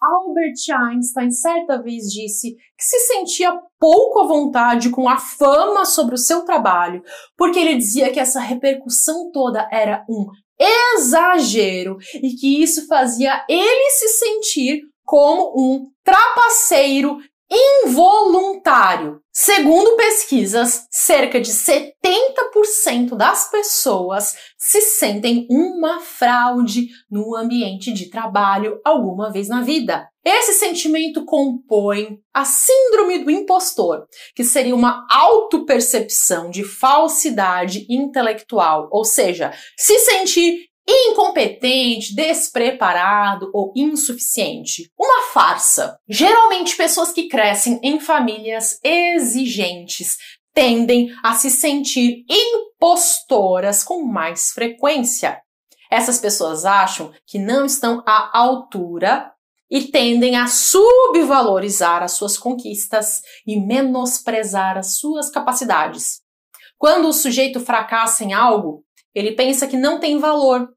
Albert Einstein certa vez disse que se sentia pouco à vontade com a fama sobre o seu trabalho, porque ele dizia que essa repercussão toda era um exagero e que isso fazia ele se sentir como um trapaceiro involuntário voluntário. Segundo pesquisas, cerca de 70% das pessoas se sentem uma fraude no ambiente de trabalho alguma vez na vida. Esse sentimento compõe a síndrome do impostor, que seria uma autopercepção de falsidade intelectual, ou seja, se sentir incompetente, despreparado ou insuficiente. Uma farsa. Geralmente, pessoas que crescem em famílias exigentes tendem a se sentir impostoras com mais frequência. Essas pessoas acham que não estão à altura e tendem a subvalorizar as suas conquistas e menosprezar as suas capacidades. Quando o sujeito fracassa em algo, ele pensa que não tem valor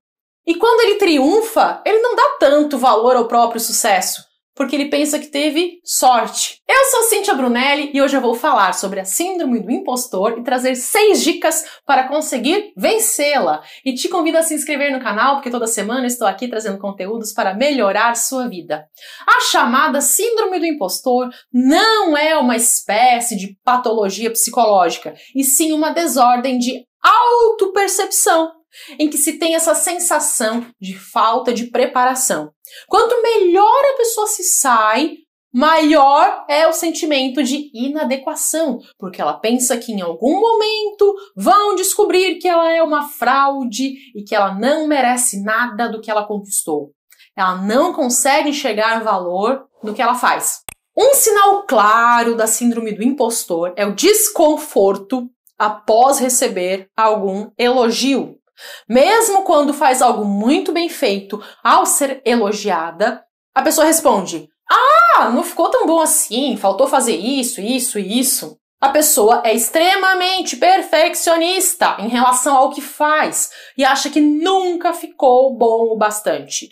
e quando ele triunfa, ele não dá tanto valor ao próprio sucesso, porque ele pensa que teve sorte. Eu sou Cintia Brunelli e hoje eu vou falar sobre a síndrome do impostor e trazer seis dicas para conseguir vencê-la. E te convido a se inscrever no canal, porque toda semana estou aqui trazendo conteúdos para melhorar sua vida. A chamada síndrome do impostor não é uma espécie de patologia psicológica, e sim uma desordem de autopercepção em que se tem essa sensação de falta de preparação. Quanto melhor a pessoa se sai, maior é o sentimento de inadequação, porque ela pensa que em algum momento vão descobrir que ela é uma fraude e que ela não merece nada do que ela conquistou. Ela não consegue enxergar valor no que ela faz. Um sinal claro da síndrome do impostor é o desconforto após receber algum elogio. Mesmo quando faz algo muito bem feito, ao ser elogiada, a pessoa responde: Ah, não ficou tão bom assim, faltou fazer isso, isso e isso. A pessoa é extremamente perfeccionista em relação ao que faz e acha que nunca ficou bom o bastante.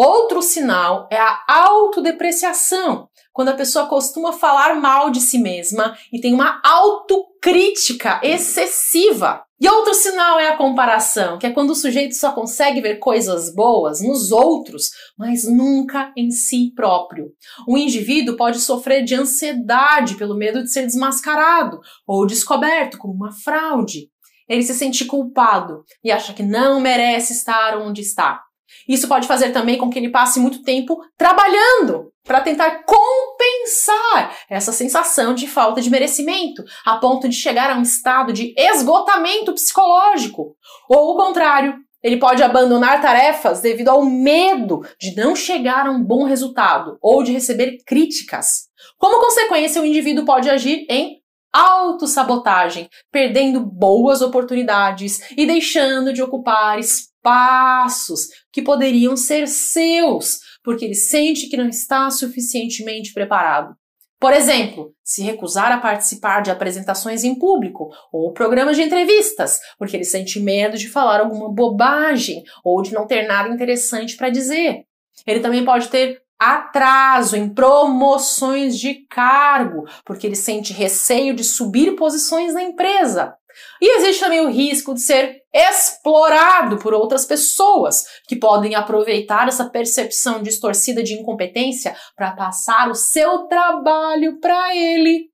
Outro sinal é a autodepreciação, quando a pessoa costuma falar mal de si mesma e tem uma autocrítica excessiva. E outro sinal é a comparação, que é quando o sujeito só consegue ver coisas boas nos outros, mas nunca em si próprio. O indivíduo pode sofrer de ansiedade pelo medo de ser desmascarado ou descoberto como uma fraude. Ele se sente culpado e acha que não merece estar onde está. Isso pode fazer também com que ele passe muito tempo trabalhando para tentar compensar essa sensação de falta de merecimento, a ponto de chegar a um estado de esgotamento psicológico. Ou o contrário, ele pode abandonar tarefas devido ao medo de não chegar a um bom resultado ou de receber críticas. Como consequência, o indivíduo pode agir em autossabotagem, perdendo boas oportunidades e deixando de ocupar espaços que poderiam ser seus, porque ele sente que não está suficientemente preparado. Por exemplo, se recusar a participar de apresentações em público ou programas de entrevistas, porque ele sente medo de falar alguma bobagem ou de não ter nada interessante para dizer. Ele também pode ter atraso em promoções de cargo, porque ele sente receio de subir posições na empresa. E existe também o risco de ser explorado por outras pessoas que podem aproveitar essa percepção distorcida de incompetência para passar o seu trabalho para ele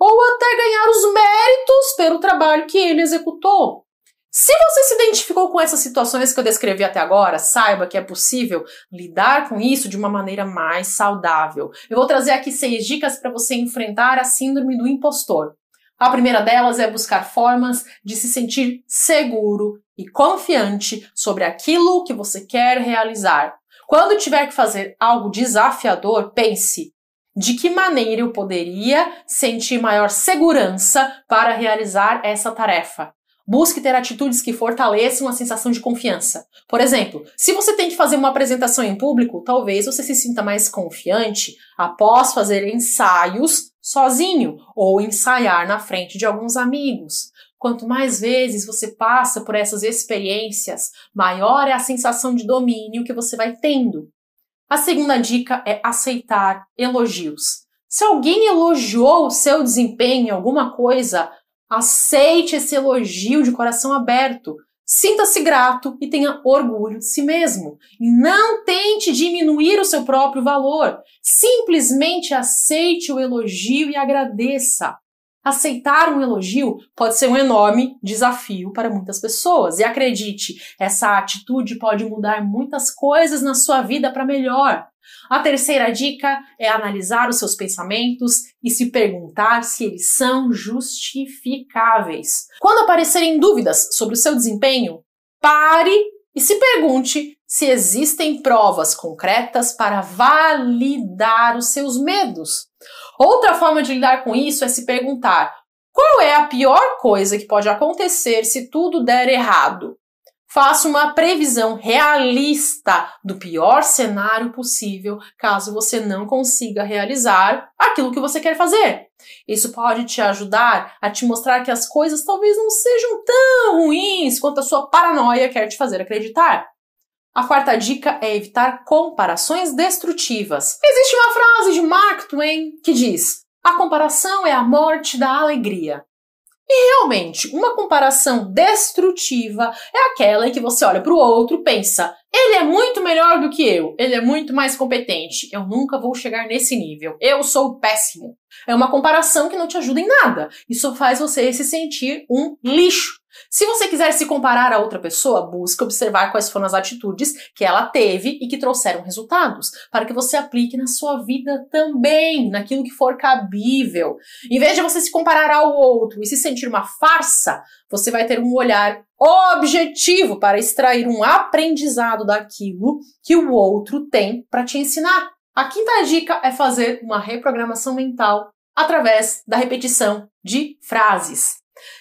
ou até ganhar os méritos pelo trabalho que ele executou. Se você se identificou com essas situações que eu descrevi até agora, saiba que é possível lidar com isso de uma maneira mais saudável. Eu vou trazer aqui seis dicas para você enfrentar a síndrome do impostor. A primeira delas é buscar formas de se sentir seguro e confiante sobre aquilo que você quer realizar. Quando tiver que fazer algo desafiador, pense: de que maneira eu poderia sentir maior segurança para realizar essa tarefa? Busque ter atitudes que fortaleçam a sensação de confiança. Por exemplo, se você tem que fazer uma apresentação em público, talvez você se sinta mais confiante após fazer ensaios sozinho ou ensaiar na frente de alguns amigos. Quanto mais vezes você passa por essas experiências, maior é a sensação de domínio que você vai tendo. A segunda dica é aceitar elogios. Se alguém elogiou o seu desempenho em alguma coisa, Aceite esse elogio de coração aberto. Sinta-se grato e tenha orgulho de si mesmo. Não tente diminuir o seu próprio valor. Simplesmente aceite o elogio e agradeça. Aceitar um elogio pode ser um enorme desafio para muitas pessoas. E acredite, essa atitude pode mudar muitas coisas na sua vida para melhor. A terceira dica é analisar os seus pensamentos e se perguntar se eles são justificáveis. Quando aparecerem dúvidas sobre o seu desempenho, pare e se pergunte se existem provas concretas para validar os seus medos. Outra forma de lidar com isso é se perguntar: qual é a pior coisa que pode acontecer se tudo der errado? Faça uma previsão realista do pior cenário possível caso você não consiga realizar aquilo que você quer fazer. Isso pode te ajudar a te mostrar que as coisas talvez não sejam tão ruins quanto a sua paranoia quer te fazer acreditar. A quarta dica é evitar comparações destrutivas. Existe uma frase de Mark Twain que diz: A comparação é a morte da alegria. E realmente, uma comparação destrutiva é aquela em que você olha para o outro e pensa: ele é muito melhor do que eu, ele é muito mais competente, eu nunca vou chegar nesse nível, eu sou péssimo. É uma comparação que não te ajuda em nada. Isso faz você se sentir um lixo se você quiser se comparar a outra pessoa, busque observar quais foram as atitudes que ela teve e que trouxeram resultados, para que você aplique na sua vida também, naquilo que for cabível. Em vez de você se comparar ao outro e se sentir uma farsa, você vai ter um olhar objetivo para extrair um aprendizado daquilo que o outro tem para te ensinar. A quinta dica é fazer uma reprogramação mental através da repetição de frases.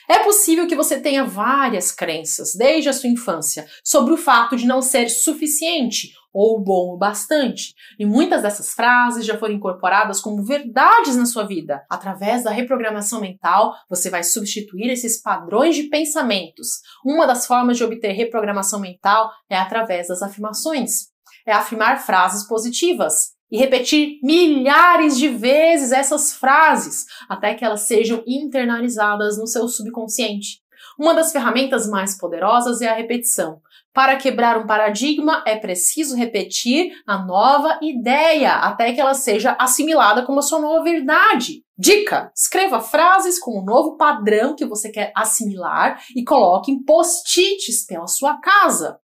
É possível que você tenha várias crenças desde a sua infância sobre o fato de não ser suficiente ou bom o bastante, e muitas dessas frases já foram incorporadas como verdades na sua vida. Através da reprogramação mental, você vai substituir esses padrões de pensamentos. Uma das formas de obter reprogramação mental é através das afirmações. É afirmar frases positivas, e repetir milhares de vezes essas frases até que elas sejam internalizadas no seu subconsciente. Uma das ferramentas mais poderosas é a repetição. Para quebrar um paradigma, é preciso repetir a nova ideia até que ela seja assimilada como a sua nova verdade. Dica: escreva frases com o novo padrão que você quer assimilar e coloque em post-its pela sua casa.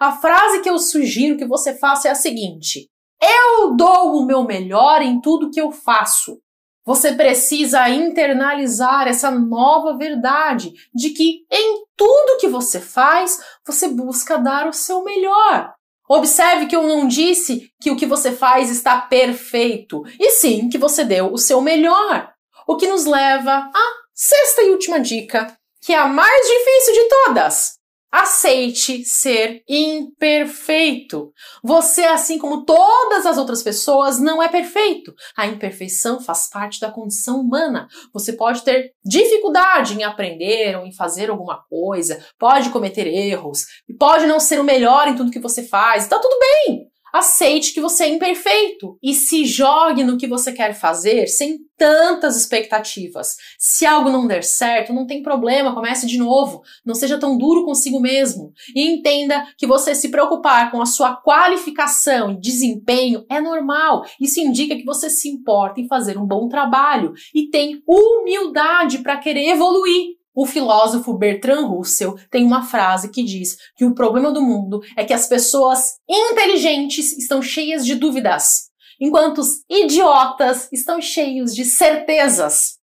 A frase que eu sugiro que você faça é a seguinte: eu dou o meu melhor em tudo que eu faço. Você precisa internalizar essa nova verdade de que em tudo que você faz, você busca dar o seu melhor. Observe que eu não disse que o que você faz está perfeito, e sim que você deu o seu melhor. O que nos leva à sexta e última dica, que é a mais difícil de todas. Aceite ser imperfeito. Você, assim como todas as outras pessoas, não é perfeito. A imperfeição faz parte da condição humana. Você pode ter dificuldade em aprender ou em fazer alguma coisa, pode cometer erros, pode não ser o melhor em tudo que você faz. Tá tudo bem aceite que você é imperfeito e se jogue no que você quer fazer sem tantas expectativas. Se algo não der certo, não tem problema, comece de novo. Não seja tão duro consigo mesmo. E entenda que você se preocupar com a sua qualificação e desempenho é normal. Isso indica que você se importa em fazer um bom trabalho e tem humildade para querer evoluir. O filósofo Bertrand Russell tem uma frase que diz que o problema do mundo é que as pessoas inteligentes estão cheias de dúvidas, enquanto os idiotas estão cheios de certezas.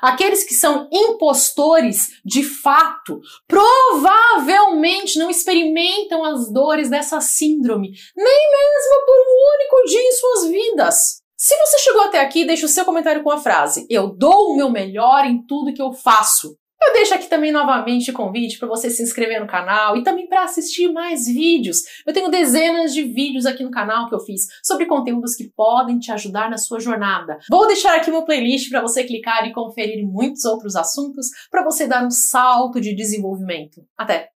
Aqueles que são impostores de fato provavelmente não experimentam as dores dessa síndrome, nem mesmo por um único dia em suas vidas. Se você chegou até aqui, deixe o seu comentário com a frase: Eu dou o meu melhor em tudo que eu faço. Eu deixo aqui também novamente o convite para você se inscrever no canal e também para assistir mais vídeos. Eu tenho dezenas de vídeos aqui no canal que eu fiz sobre conteúdos que podem te ajudar na sua jornada. Vou deixar aqui uma playlist para você clicar e conferir muitos outros assuntos para você dar um salto de desenvolvimento. Até!